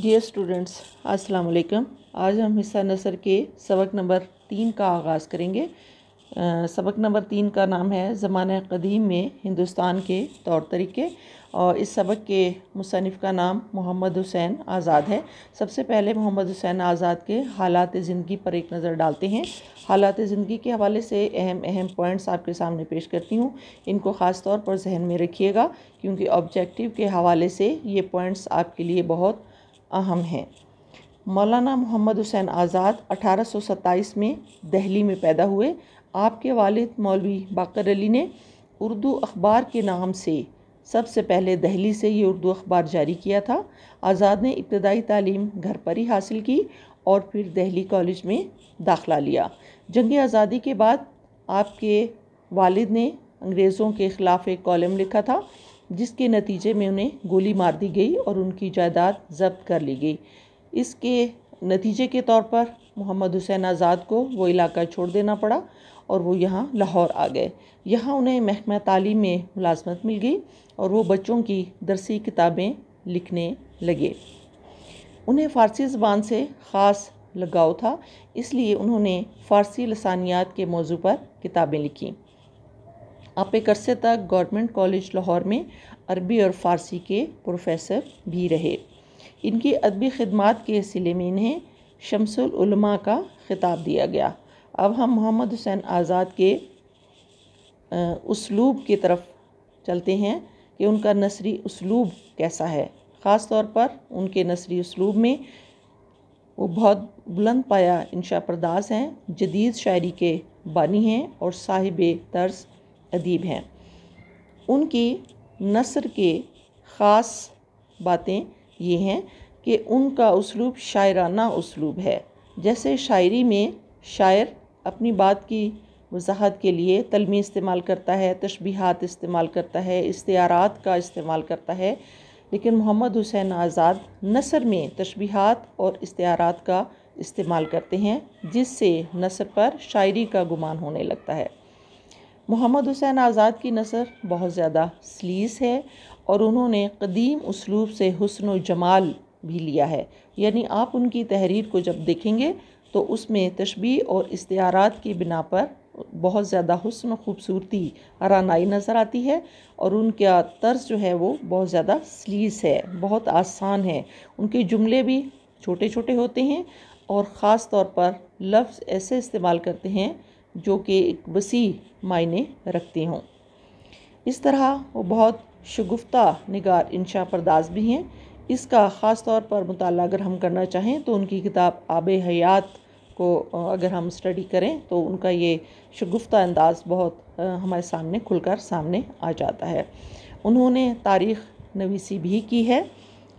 dear students अस्सलाम वालेकुम आज हम हिस्सा नसर के सबक नंबर तीन का आगाज़ करेंगे आ, सबक नंबर तीन का नाम है ज़माने कदीम में हिंदुस्तान के तौर तरीके और इस सबक के मुसनफ़ का नाम मोहम्मद हुसैन आज़ाद है सबसे पहले मोहम्मद हुसैन आज़ाद के हालात ज़िंदगी पर एक नज़र डालते हैं हालात ज़िंदगी के हवाले से अहम अहम पॉइंट्स आपके सामने पेश करती हूँ इनको ख़ास तौर पर जहन में रखिएगा क्योंकि ऑब्जेक्टिव के हवाले से ये पॉइंट्स आपके लिए बहुत अहम हैं मौलाना मोहम्मद हुसैन आज़ाद 1827 में दिल्ली में पैदा हुए आपके वालिद मौलवी बाकर अली ने उर्दू अखबार के नाम से सबसे पहले दिल्ली से ये उर्दू अखबार जारी किया था आज़ाद ने इब्तदाई तालीम घर पर ही हासिल की और फिर दिल्ली कॉलेज में दाखला लिया जंग आज़ादी के बाद आपके वालिद ने अंग्रेज़ों के ख़िलाफ़ एक कॉलम लिखा था जिसके नतीजे में उन्हें गोली मार दी गई और उनकी जायदाद जब्त कर ली गई इसके नतीजे के तौर पर मोहम्मद हुसैन आज़ाद को वो इलाका छोड़ देना पड़ा और वो यहाँ लाहौर आ गए यहाँ उन्हें महकमा तालीम में मुलाजमत मिल गई और वो बच्चों की दरसी किताबें लिखने लगे उन्हें फ़ारसी ज़बान से ख़ास लगाव था इसलिए उन्होंने फ़ारसी लसानियात के मौजू पर किताबें लिखीं आप एक अरसे तक गवर्नमेंट कॉलेज लाहौर में अरबी और फ़ारसी के प्रोफेसर भी रहे इनकी अदबी खदमात के सिले में इन्हें शमसलमा का ख़िताब दिया गया अब हम मोहम्मद हुसैन आज़ाद के उसलूब की तरफ चलते हैं कि उनका नसरी उसलूब कैसा है ख़ास तौर पर उनके नसरी उसलूब में वो बहुत बुलंद पाया इनशा परदास हैं जदीद शायरी के बानी हैं और साहिब तर्ज अदीब हैं उनकी नसर के ख़ास बातें ये हैं कि उनका उसलूब शायराना उसलूब है जैसे शायरी में शायर अपनी बात की वजाहत के लिए तलमी इस्तेमाल करता है तशबीहात इस्तेमाल करता है इस्तारात का इस्तेमाल करता है लेकिन मोहम्मद हुसैन आज़ाद नसर में तशबीहात और इस्तारात का इस्तेमाल करते हैं जिससे नसर पर शायरी का गुमान होने लगता है मोहम्मद हुसैन आज़ाद की नसर बहुत ज़्यादा स्लीस है और उन्होंने कदीम उसलूब से हसन व जमाल भी लिया है यानी आप उनकी तहरीर को जब देखेंगे तो उसमें तशबी और इस्तारात की बिना पर बहुत ज़्यादा हसन खूबसूरती रानाई नज़र आती है और उनका तर्ज जो है वो बहुत ज़्यादा स्लीस है बहुत आसान है उनके जुमले भी छोटे छोटे होते हैं और ख़ास तौर पर लफ्ज़ ऐसे इस्तेमाल करते हैं जो कि एक वसी मायने रखती हों इस तरह वो बहुत शगुफ्ता निगार इंशा परदास भी हैं इसका ख़ास तौर पर मुताल अगर हम करना चाहें तो उनकी किताब आब हयात को अगर हम स्टडी करें तो उनका ये शगुफ्ता अंदाज़ बहुत हमारे सामने खुलकर सामने आ जाता है उन्होंने तारीख़ नवीसी भी की है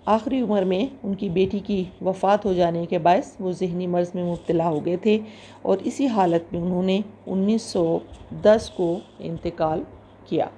आखिरी उम्र में उनकी बेटी की वफ़ात हो जाने के बायस वो जहनी मर्ज़ में मुबतला हो गए थे और इसी हालत में उन्होंने 1910 को इंतकाल किया